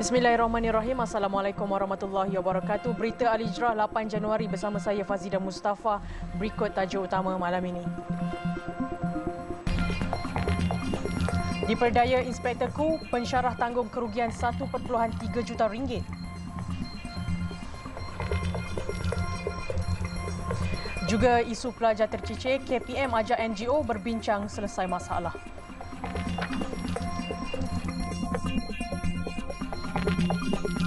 Bismillahirrahmanirrahim. Assalamualaikum warahmatullahi wabarakatuh. Berita Al Hijrah 8 Januari bersama saya Fazida Mustafa. Berikut tajuk utama malam ini. Diperdaya Inspektor Ku, pensyarah tanggung kerugian 1.3 juta ringgit. Juga isu pelajar tercicik. KPM ajak NGO berbincang selesai masalah. Thank you.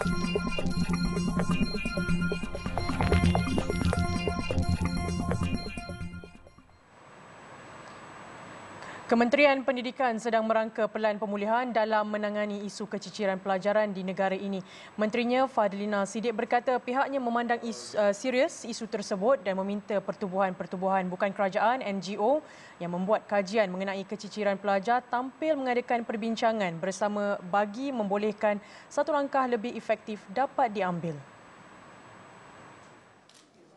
Kementerian Pendidikan sedang merangka pelan pemulihan dalam menangani isu keciciran pelajaran di negara ini. Menterinya Fadlina Sidik berkata pihaknya memandang isu, uh, serius isu tersebut dan meminta pertubuhan-pertubuhan bukan kerajaan NGO yang membuat kajian mengenai keciciran pelajar tampil mengadakan perbincangan bersama bagi membolehkan satu langkah lebih efektif dapat diambil.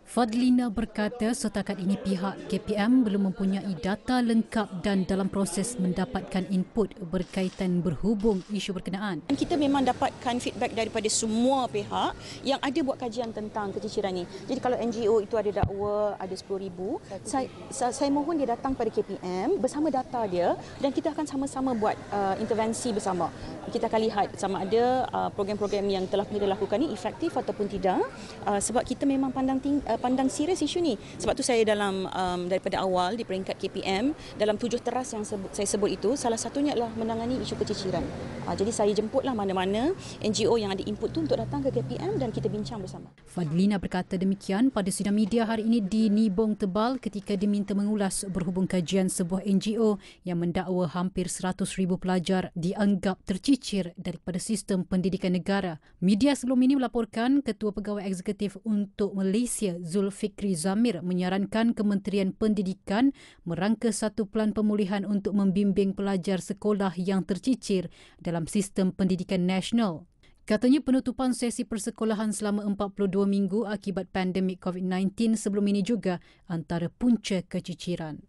Fadlina berkata setakat ini pihak KPM belum mempunyai data lengkap dan dalam proses mendapatkan input berkaitan berhubung isu berkenaan. Kita memang dapatkan feedback daripada semua pihak yang ada buat kajian tentang keciciran ini. Jadi kalau NGO itu ada dakwa ada 10,000, saya, saya, saya mohon dia datang pada KPM bersama data dia dan kita akan sama-sama buat uh, intervensi bersama. Kita akan lihat sama ada uh, program-program yang telah kita lakukan ini efektif ataupun tidak uh, sebab kita memang pandang tinggi. Uh, Uh, pandang serius isu ni. Sebab tu saya dalam um, daripada awal di peringkat KPM dalam tujuh teras yang sebut, saya sebut itu salah satunya adalah menangani isu keciciran. Uh, jadi saya jemputlah mana-mana NGO yang ada input tu untuk datang ke KPM dan kita bincang bersama. Fadlina berkata demikian pada sidang media hari ini di Nibong Tebal ketika diminta mengulas berhubung kajian sebuah NGO yang mendakwa hampir 100,000 pelajar dianggap tercicir daripada sistem pendidikan negara. Media sebelum ini melaporkan Ketua Pegawai Eksekutif untuk Malaysia Zulfikri Zamir menyarankan Kementerian Pendidikan merangka satu pelan pemulihan untuk membimbing pelajar sekolah yang tercicir dalam sistem pendidikan nasional. Katanya penutupan sesi persekolahan selama 42 minggu akibat pandemik COVID-19 sebelum ini juga antara punca keciciran.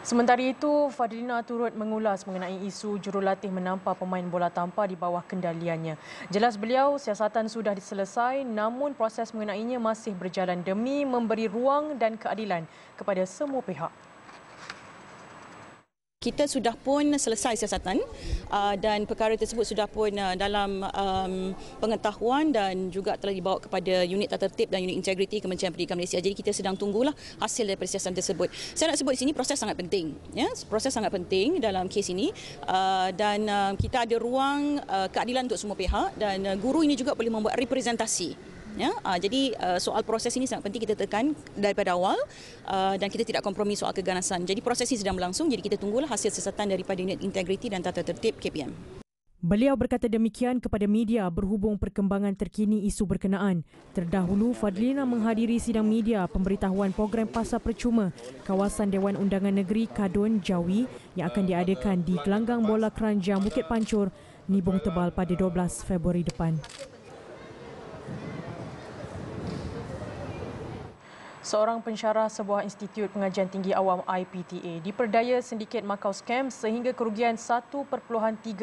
Sementara itu, Fadilina turut mengulas mengenai isu jurulatih menampar pemain bola tampar di bawah kendaliannya. Jelas beliau, siasatan sudah diselesai namun proses mengenainya masih berjalan demi memberi ruang dan keadilan kepada semua pihak. Kita sudah pun selesai siasatan uh, dan perkara tersebut sudah pun uh, dalam um, pengetahuan dan juga telah dibawa kepada unit tata tertib dan unit integriti Kementerian Pendidikan Malaysia. Jadi kita sedang tunggulah hasil daripada siasatan tersebut. Saya nak sebut di sini proses sangat penting. Ya? Proses sangat penting dalam kes ini uh, dan uh, kita ada ruang uh, keadilan untuk semua pihak dan uh, guru ini juga boleh membuat representasi ya uh, jadi uh, soal proses ini sangat penting kita tekan daripada awal uh, dan kita tidak kompromi soal keganasan jadi proses ini sedang berlangsung jadi kita tunggulah hasil sesatan daripada unit integriti dan tata tertib KPM Beliau berkata demikian kepada media berhubung perkembangan terkini isu berkenaan. Terdahulu, Fadlina menghadiri sidang media pemberitahuan program pasar percuma kawasan Dewan Undangan Negeri Kadun Jawi yang akan diadakan di Gelanggang Bola Keranjang Bukit Pancur, Nibong Tebal pada 12 Februari depan. Seorang pensyarah sebuah institut pengajian tinggi awam IPTA diperdaya sindiket Macau scam sehingga kerugian 1.3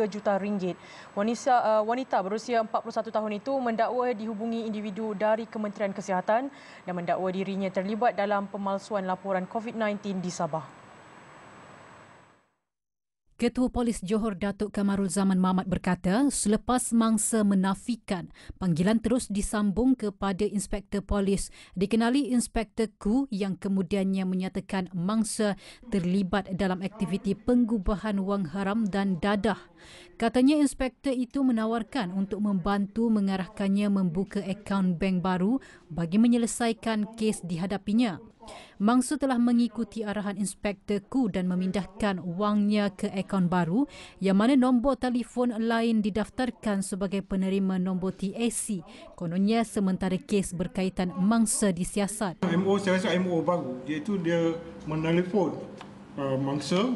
juta ringgit. Wanita, uh, eh, wanita berusia 41 tahun itu mendakwa dihubungi individu dari Kementerian Kesihatan dan mendakwa dirinya terlibat dalam pemalsuan laporan COVID-19 di Sabah. Ketua Polis Johor Datuk Kamarul Zaman Mamat berkata, selepas mangsa menafikan, panggilan terus disambung kepada Inspektor Polis. Dikenali Inspektor Ku yang kemudiannya menyatakan mangsa terlibat dalam aktiviti pengubahan wang haram dan dadah. Katanya Inspektor itu menawarkan untuk membantu mengarahkannya membuka akaun bank baru bagi menyelesaikan kes dihadapinya. Mangsa telah mengikuti arahan inspektor Ku dan memindahkan wangnya ke akaun baru yang mana nombor telefon lain didaftarkan sebagai penerima nombor TAC. Kononnya sementara kes berkaitan mangsa disiasat. MO saya rasa MO baru iaitu dia menelpon uh, mangsa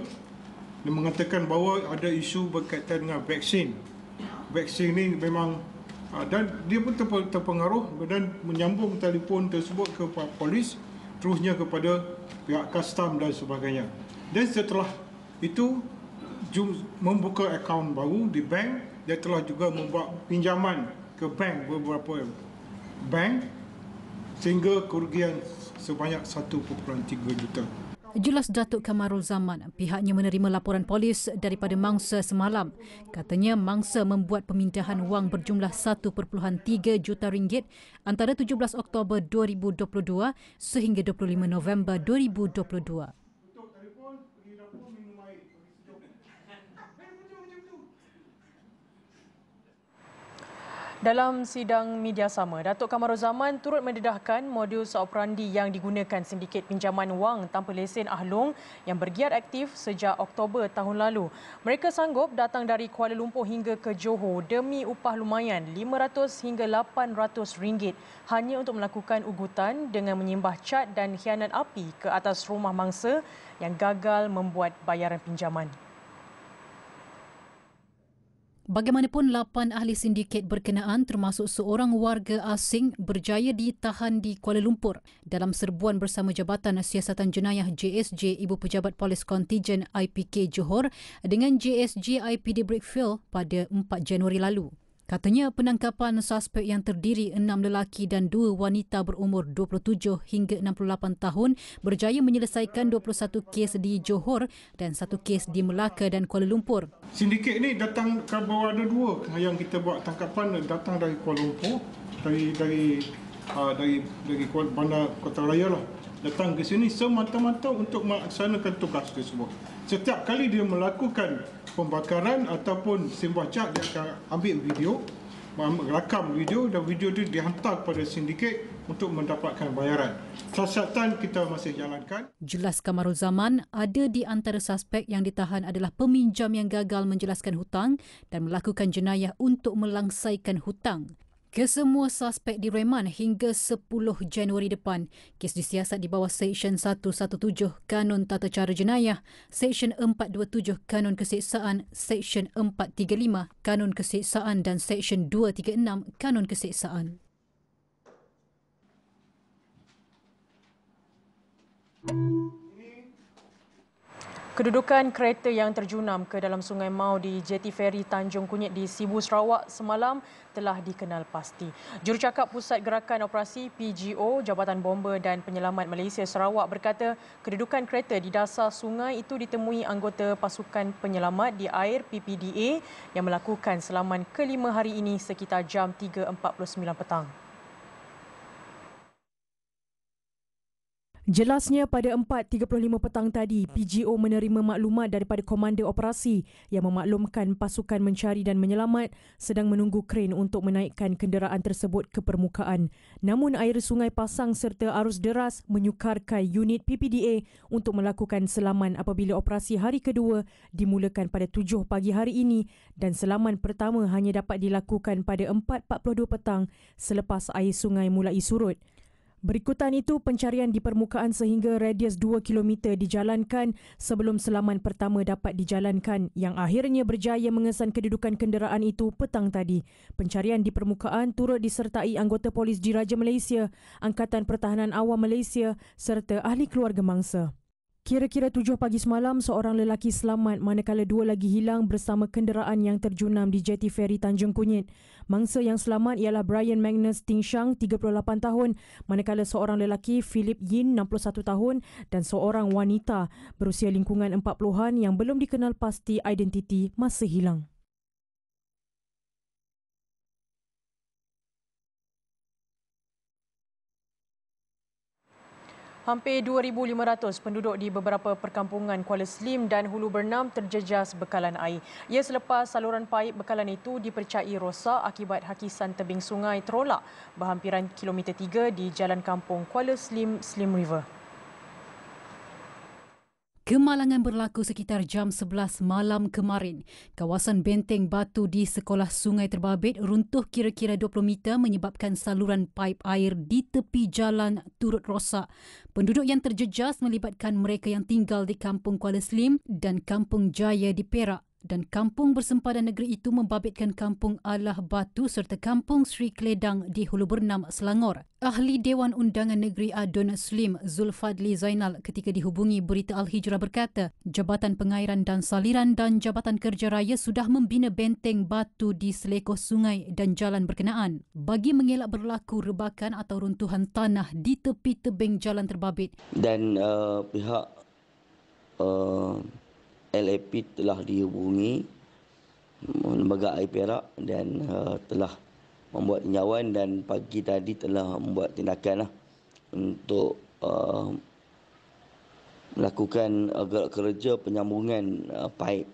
dia mengatakan bahawa ada isu berkaitan dengan vaksin. Vaksin ini memang uh, dan dia pun terpengaruh dan menyambung telefon tersebut ke polis seterusnya kepada pihak custom dan sebagainya. Dan setelah itu membuka akaun baru di bank, dia telah juga membuat pinjaman ke bank beberapa bank sehingga kerugian sebanyak 1.3 juta. Jelas Datuk Kamarul Zaman, pihaknya menerima laporan polis daripada mangsa semalam. Katanya mangsa membuat pemindahan wang berjumlah 1.3 juta ringgit antara 17 Oktober 2022 sehingga 25 November 2022. Dalam sidang media sama, Datuk Kamaruzaman turut mendedahkan modus operandi yang digunakan sindiket pinjaman wang tanpa lesen Ahlong yang bergiat aktif sejak Oktober tahun lalu. Mereka sanggup datang dari Kuala Lumpur hingga ke Johor demi upah lumayan RM500 hingga RM800 hanya untuk melakukan ugutan dengan menyimbah cat dan hianat api ke atas rumah mangsa yang gagal membuat bayaran pinjaman. Bagaimanapun, lapan ahli sindiket berkenaan termasuk seorang warga asing berjaya ditahan di Kuala Lumpur. Dalam serbuan bersama Jabatan Siasatan Jenayah JSJ Ibu Pejabat Polis Kontijen IPK Johor dengan JSJ IPD Brickfield pada 4 Januari lalu. Katanya penangkapan suspek yang terdiri enam lelaki dan dua wanita berumur 27 hingga 68 tahun berjaya menyelesaikan 21 kes di Johor dan satu kes di Melaka dan Kuala Lumpur. Sindiket ini datang ke bawah ada dua yang kita buat tangkapan datang dari Kuala Lumpur dari dari aa, ah, dari dari bandar Kota Raya lah datang ke sini semata-mata untuk melaksanakan tugas tersebut. Setiap kali dia melakukan pembakaran ataupun sembah cat dia akan ambil video rakam video dan video itu dihantar kepada sindiket untuk mendapatkan bayaran. Siasatan kita masih jalankan. Jelas Kamarul Zaman, ada di antara suspek yang ditahan adalah peminjam yang gagal menjelaskan hutang dan melakukan jenayah untuk melangsaikan hutang. Kesemua suspek direman hingga 10 Januari depan. Kes disiasat di bawah Seksyen 117 Kanun Tata Cara Jenayah, Seksyen 427 Kanun Keseksaan, Seksyen 435 Kanun Keseksaan dan Seksyen 236 Kanun Keseksaan. Thank you. Kedudukan kereta yang terjunam ke dalam Sungai Mau di JT Ferry Tanjung Kunyit di Sibu Sarawak semalam telah dikenal pasti. Jurucakap Pusat Gerakan Operasi PGO Jabatan Bomba dan Penyelamat Malaysia Sarawak berkata kedudukan kereta di dasar sungai itu ditemui anggota pasukan penyelamat di air PPDA yang melakukan selaman kelima hari ini sekitar jam 3.49 petang. Jelasnya pada 4.35 petang tadi, PGO menerima maklumat daripada komander operasi yang memaklumkan pasukan mencari dan menyelamat sedang menunggu kren untuk menaikkan kenderaan tersebut ke permukaan. Namun air sungai pasang serta arus deras menyukarkan unit PPDA untuk melakukan selaman apabila operasi hari kedua dimulakan pada 7 pagi hari ini dan selaman pertama hanya dapat dilakukan pada 4.42 petang selepas air sungai mulai surut. Berikutan itu, pencarian di permukaan sehingga radius 2 km dijalankan sebelum selaman pertama dapat dijalankan yang akhirnya berjaya mengesan kedudukan kenderaan itu petang tadi. Pencarian di permukaan turut disertai anggota polis diraja Malaysia, Angkatan Pertahanan Awam Malaysia serta ahli keluarga mangsa. Kira-kira tujuh pagi semalam, seorang lelaki selamat manakala dua lagi hilang bersama kenderaan yang terjunam di jeti feri Tanjung Kunyit. Mangsa yang selamat ialah Brian Magnus Tingshang, 38 tahun, manakala seorang lelaki Philip Yin, 61 tahun dan seorang wanita berusia lingkungan 40-an yang belum dikenal pasti identiti masih hilang. Hampir 2,500 penduduk di beberapa perkampungan Kuala Slim dan Hulu Bernam terjejas bekalan air. Ia selepas saluran paip bekalan itu dipercayai rosak akibat hakisan tebing sungai terolak berhampiran kilometer 3 di Jalan Kampung Kuala Slim, Slim River. Kemalangan berlaku sekitar jam 11 malam kemarin. Kawasan benteng batu di sekolah sungai terbabit runtuh kira-kira 20 meter menyebabkan saluran paip air di tepi jalan turut rosak. Penduduk yang terjejas melibatkan mereka yang tinggal di kampung Kuala Slim dan kampung Jaya di Perak dan kampung bersempadan negeri itu membabitkan kampung Alah Batu serta kampung Sri Kledang di Hulu Bernam, Selangor. Ahli Dewan Undangan Negeri Adun Slim Zulfadli Zainal ketika dihubungi berita Al-Hijrah berkata, Jabatan Pengairan dan Saliran dan Jabatan Kerja Raya sudah membina benteng batu di selekoh sungai dan jalan berkenaan. Bagi mengelak berlaku rebakan atau runtuhan tanah di tepi tebing jalan terbabit. Dan uh, pihak uh, LAP telah dihubungi lembaga air Perak dan uh, telah membuat tinjauan dan pagi tadi telah membuat tindakan lah untuk uh, melakukan uh, kerja penyambungan uh, paip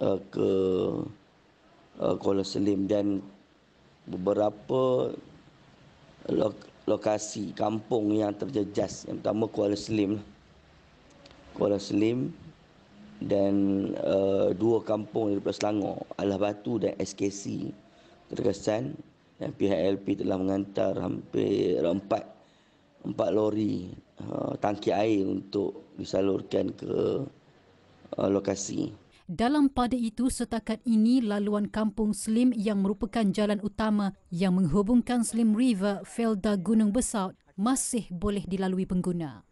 uh, ke uh, Kuala Selim dan beberapa lok- lokasi kampung yang terjejas yang pertama Kuala Selim lah. Kuala Selim dan uh, dua kampung daripada Selangor, Alah Batu dan SKC terkesan dan pihak LP telah menghantar hampir empat empat lori uh, eh, tangki air untuk disalurkan ke uh, lokasi. Dalam pada itu, setakat ini laluan kampung Slim yang merupakan jalan utama yang menghubungkan Slim River, Felda Gunung Besar masih boleh dilalui pengguna.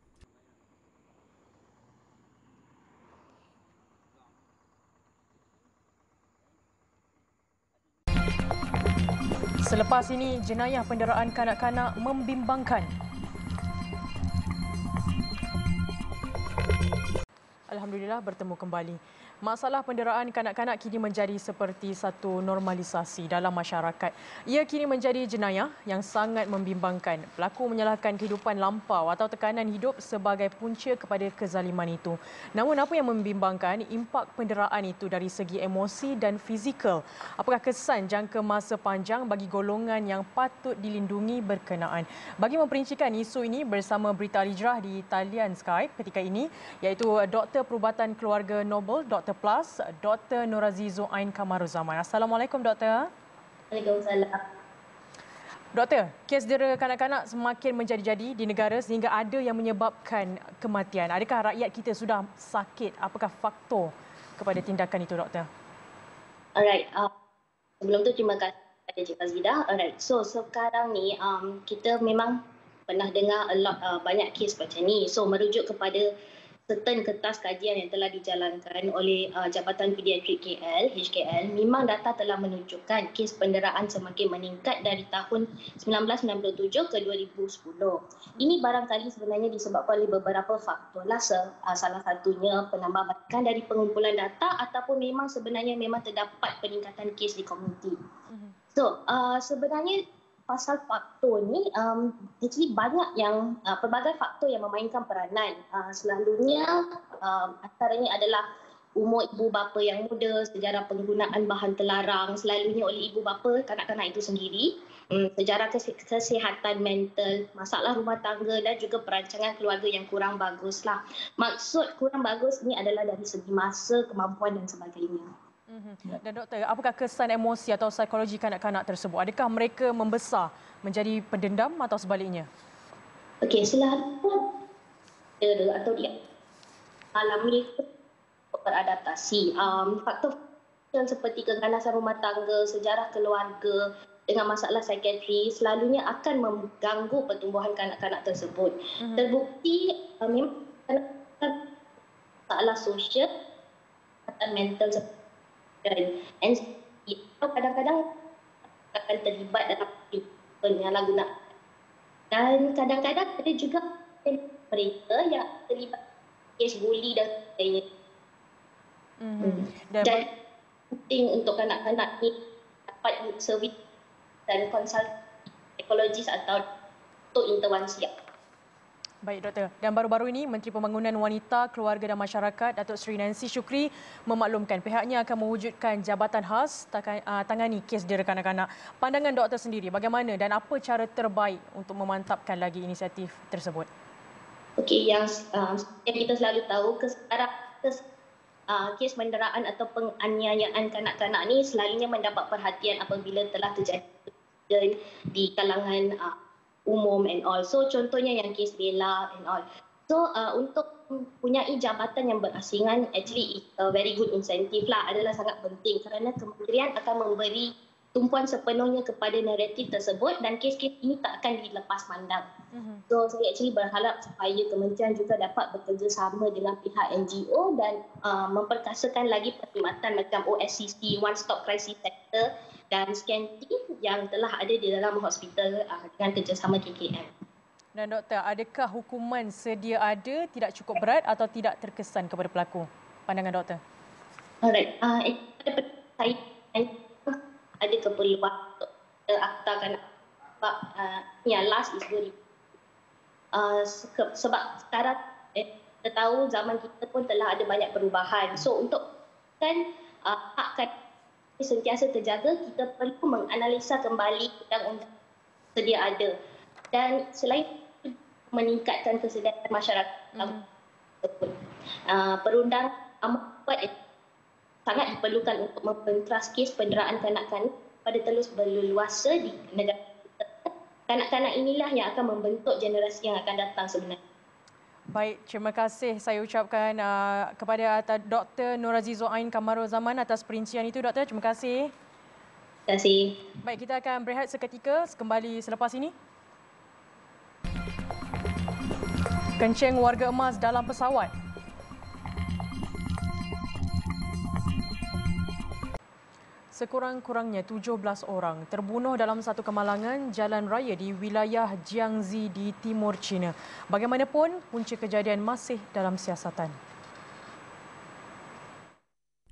Selepas ini, jenayah penderaan kanak-kanak membimbangkan. Alhamdulillah bertemu kembali masalah penderaan kanak-kanak kini menjadi seperti satu normalisasi dalam masyarakat. Ia kini menjadi jenayah yang sangat membimbangkan. Pelaku menyalahkan kehidupan lampau atau tekanan hidup sebagai punca kepada kezaliman itu. Namun apa yang membimbangkan impak penderaan itu dari segi emosi dan fizikal? Apakah kesan jangka masa panjang bagi golongan yang patut dilindungi berkenaan? Bagi memperincikan isu ini bersama Berita Alijrah di talian Skype ketika ini iaitu Doktor Perubatan Keluarga Nobel, Dr. Doktor Plus, Dr. Nurazi Ain Kamaruzaman. Assalamualaikum, Doktor. Waalaikumsalam. Doktor, kes dera kanak-kanak semakin menjadi-jadi di negara sehingga ada yang menyebabkan kematian. Adakah rakyat kita sudah sakit? Apakah faktor kepada tindakan itu, Doktor? Alright. Uh, sebelum tu terima kasih kepada Cik Azida. Alright. So, sekarang ni um, kita memang pernah dengar a lot uh, banyak kes macam ni. So, merujuk kepada certain kertas kajian yang telah dijalankan oleh uh, Jabatan Pediatrik KL, HKL, memang data telah menunjukkan kes penderaan semakin meningkat dari tahun 1997 ke 2010. Ini barangkali sebenarnya disebabkan oleh beberapa faktor. Lah, se, uh, salah satunya penambahan dari pengumpulan data ataupun memang sebenarnya memang terdapat peningkatan kes di komuniti. Mhm. So, uh, sebenarnya pasal faktor ni um, actually banyak yang uh, pelbagai faktor yang memainkan peranan uh, selalunya um, antaranya adalah umur ibu bapa yang muda sejarah penggunaan bahan terlarang selalunya oleh ibu bapa kanak-kanak itu sendiri um, sejarah kesihatan mental masalah rumah tangga dan juga perancangan keluarga yang kurang baguslah maksud kurang bagus ni adalah dari segi masa kemampuan dan sebagainya Mm-hmm. Ya. Dan doktor, apakah kesan emosi atau psikologi kanak-kanak tersebut? Adakah mereka membesar menjadi pendendam atau sebaliknya? Okey, selalu lah atau dia alami beradaptasi. Um, faktor yang seperti keganasan rumah tangga, sejarah keluarga dengan masalah psikiatri selalunya akan mengganggu pertumbuhan kanak-kanak tersebut. Mm-hmm. Terbukti um, memang kanak-kanak masalah sosial dan mental seperti dan and so, kadang-kadang akan terlibat dalam penyalahgunaan dan kadang-kadang ada juga mereka yang terlibat kes bully dan sebagainya. Hmm. hmm. Dan, penting untuk kanak-kanak ni dapat servis dan konsultasi psikologis atau untuk intervensi. Baik doktor. Dan baru-baru ini Menteri Pembangunan Wanita, Keluarga dan Masyarakat Datuk Seri Nancy Shukri memaklumkan pihaknya akan mewujudkan jabatan khas ah, tangani kes di rekan-rekanak. Pandangan doktor sendiri bagaimana dan apa cara terbaik untuk memantapkan lagi inisiatif tersebut? Okey, yang, uh, yang kita selalu tahu sekarang kes, uh, kes menderaan atau penganiayaan kanak-kanak ini selalunya mendapat perhatian apabila telah terjadi di kalangan uh, umum and all. So contohnya yang kes Bella and all. So uh, untuk mempunyai jabatan yang berasingan actually it's a uh, very good incentive lah adalah sangat penting kerana kementerian akan memberi tumpuan sepenuhnya kepada naratif tersebut dan kes-kes ini tak akan dilepas pandang. Uh-huh. Mhm. So saya actually berharap supaya kementerian juga dapat bekerjasama dengan pihak NGO dan uh, memperkasakan lagi perkhidmatan macam OSCC, One Stop Crisis Center dan skanting yang telah ada di dalam hospital uh, dengan kerjasama KKM. Dan doktor, adakah hukuman sedia ada tidak cukup berat atau tidak terkesan kepada pelaku? Pandangan doktor. Alright. Uh, pada saya ada keperluan untuk eh, aktakan sebab uh, yang last is 2000. Uh, ah, sebab sekarang eh, kita tahu zaman kita pun telah ada banyak perubahan. So untuk kan uh, hak kata sentiasa terjaga, kita perlu menganalisa kembali undang-undang sedia ada. Dan selain itu, meningkatkan kesedaran masyarakat mm. tersebut. Uh, ah, perundang amat kuat sangat diperlukan untuk memperintas kes penderaan kanak-kanak pada telus berluasa di negara kita. Kanak-kanak inilah yang akan membentuk generasi yang akan datang sebenarnya. Baik, terima kasih saya ucapkan uh, kepada Dr. Nur Azizul Ain Kamarul Zaman atas perincian itu, Doktor. Terima kasih. Terima kasih. Baik, kita akan berehat seketika kembali selepas ini. Kencing warga emas dalam pesawat. sekurang-kurangnya 17 orang terbunuh dalam satu kemalangan jalan raya di wilayah Jiangxi di timur China. Bagaimanapun, punca kejadian masih dalam siasatan.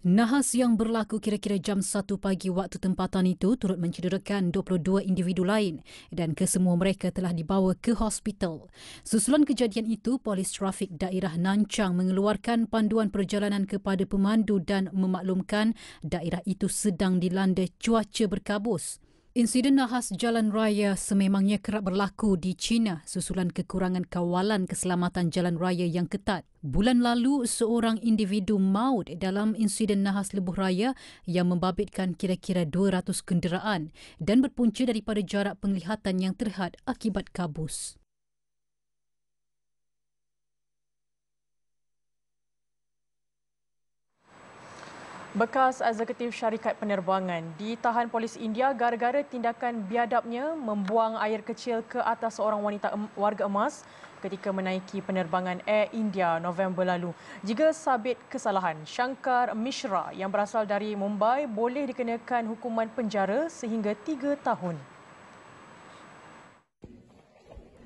Nahas yang berlaku kira-kira jam 1 pagi waktu tempatan itu turut mencederakan 22 individu lain dan kesemua mereka telah dibawa ke hospital. Susulan kejadian itu, polis trafik daerah Nanchang mengeluarkan panduan perjalanan kepada pemandu dan memaklumkan daerah itu sedang dilanda cuaca berkabus. Insiden nahas jalan raya sememangnya kerap berlaku di China susulan kekurangan kawalan keselamatan jalan raya yang ketat. Bulan lalu, seorang individu maut dalam insiden nahas lebuh raya yang membabitkan kira-kira 200 kenderaan dan berpunca daripada jarak penglihatan yang terhad akibat kabus. Bekas eksekutif syarikat penerbangan ditahan polis India gara-gara tindakan biadabnya membuang air kecil ke atas seorang wanita em- warga emas ketika menaiki penerbangan Air India November lalu. Jika sabit kesalahan, Shankar Mishra yang berasal dari Mumbai boleh dikenakan hukuman penjara sehingga tiga tahun.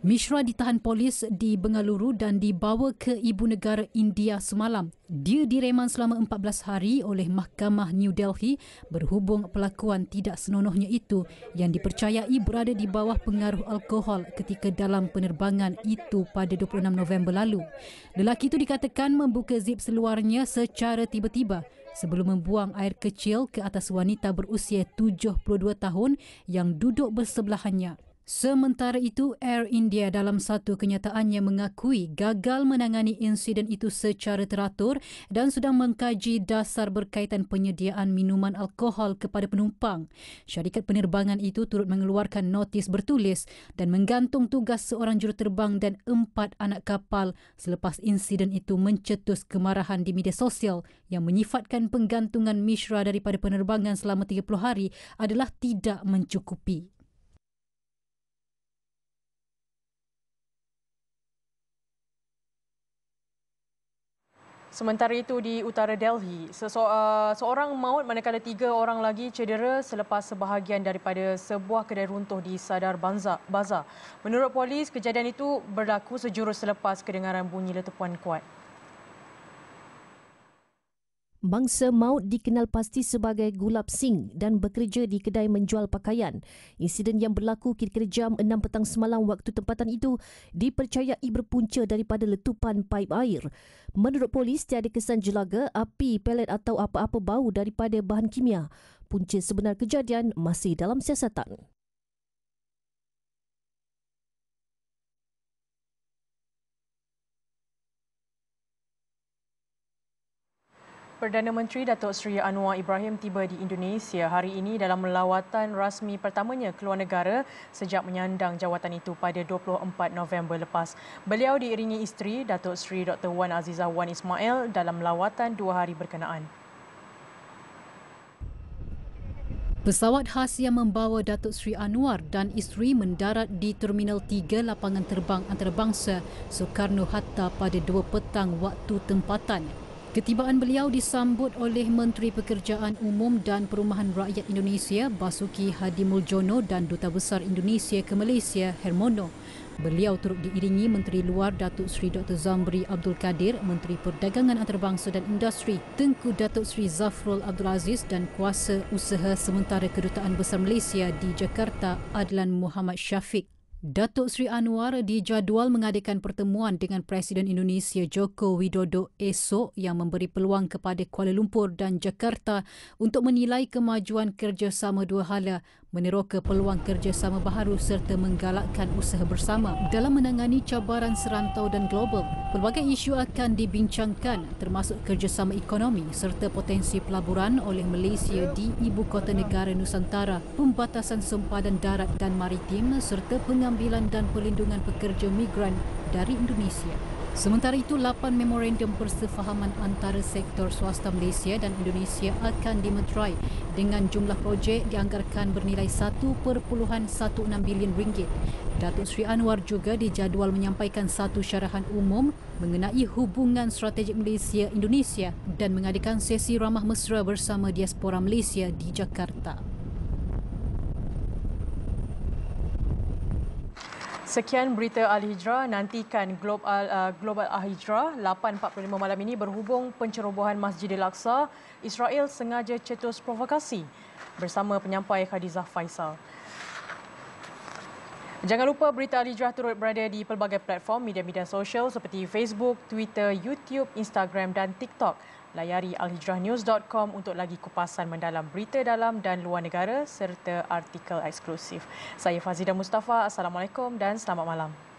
Mishra ditahan polis di Bengaluru dan dibawa ke ibu negara India semalam. Dia direman selama 14 hari oleh Mahkamah New Delhi berhubung pelakuan tidak senonohnya itu yang dipercayai berada di bawah pengaruh alkohol ketika dalam penerbangan itu pada 26 November lalu. Lelaki itu dikatakan membuka zip seluarnya secara tiba-tiba sebelum membuang air kecil ke atas wanita berusia 72 tahun yang duduk bersebelahannya. Sementara itu, Air India dalam satu kenyataannya mengakui gagal menangani insiden itu secara teratur dan sedang mengkaji dasar berkaitan penyediaan minuman alkohol kepada penumpang. Syarikat penerbangan itu turut mengeluarkan notis bertulis dan menggantung tugas seorang juruterbang dan empat anak kapal selepas insiden itu mencetus kemarahan di media sosial yang menyifatkan penggantungan Mishra daripada penerbangan selama 30 hari adalah tidak mencukupi. Sementara itu di utara Delhi, eh, seorang maut manakala tiga orang lagi cedera selepas sebahagian daripada sebuah kedai runtuh di Sadar Bazar. Menurut polis, kejadian itu berlaku sejurus selepas kedengaran bunyi letupan kuat. Bangsa maut dikenal pasti sebagai Gulab Singh dan bekerja di kedai menjual pakaian. Insiden yang berlaku kira-kira jam 6 petang semalam waktu tempatan itu dipercayai berpunca daripada letupan paip air. Menurut polis, tiada kesan jelaga, api, pelet atau apa-apa bau daripada bahan kimia. Punca sebenar kejadian masih dalam siasatan. Perdana Menteri Datuk Seri Anwar Ibrahim tiba di Indonesia hari ini dalam lawatan rasmi pertamanya keluar negara sejak menyandang jawatan itu pada 24 November lepas. Beliau diiringi isteri Datuk Seri Dr. Wan Azizah Wan Ismail dalam lawatan dua hari berkenaan. Pesawat khas yang membawa Datuk Seri Anwar dan isteri mendarat di Terminal 3 Lapangan Terbang Antarabangsa Soekarno-Hatta pada dua petang waktu tempatan. Ketibaan beliau disambut oleh Menteri Pekerjaan Umum dan Perumahan Rakyat Indonesia Basuki Hadi Muljono dan Duta Besar Indonesia ke Malaysia Hermono. Beliau turut diiringi Menteri Luar Datuk Seri Dr. Zamri Abdul Kadir, Menteri Perdagangan Antarabangsa dan Industri, Tengku Datuk Seri Zafrul Abdul Aziz dan Kuasa Usaha Sementara Kedutaan Besar Malaysia di Jakarta Adlan Muhammad Syafiq. Datuk Sri Anwar dijadual mengadakan pertemuan dengan Presiden Indonesia Joko Widodo esok yang memberi peluang kepada Kuala Lumpur dan Jakarta untuk menilai kemajuan kerjasama dua hala meneroka peluang kerjasama baharu serta menggalakkan usaha bersama dalam menangani cabaran serantau dan global. Pelbagai isu akan dibincangkan termasuk kerjasama ekonomi serta potensi pelaburan oleh Malaysia di ibu kota negara Nusantara, pembatasan sempadan darat dan maritim serta pengambilan dan perlindungan pekerja migran dari Indonesia. Sementara itu, lapan memorandum persefahaman antara sektor swasta Malaysia dan Indonesia akan dimeterai dengan jumlah projek dianggarkan bernilai 1.16 bilion ringgit. Datuk Sri Anwar juga dijadual menyampaikan satu syarahan umum mengenai hubungan strategik Malaysia-Indonesia dan mengadakan sesi ramah mesra bersama diaspora Malaysia di Jakarta. Sekian berita Al-Hijrah. Nantikan Global, uh, Global Al-Hijrah 8.45 malam ini berhubung pencerobohan masjid al Aqsa. Israel sengaja cetus provokasi bersama penyampai Khadizah Faisal. Jangan lupa berita Alijrah turut berada di pelbagai platform media-media sosial seperti Facebook, Twitter, YouTube, Instagram dan TikTok. Layari alhijrahnews.com untuk lagi kupasan mendalam berita dalam dan luar negara serta artikel eksklusif. Saya Fazida Mustafa, Assalamualaikum dan selamat malam.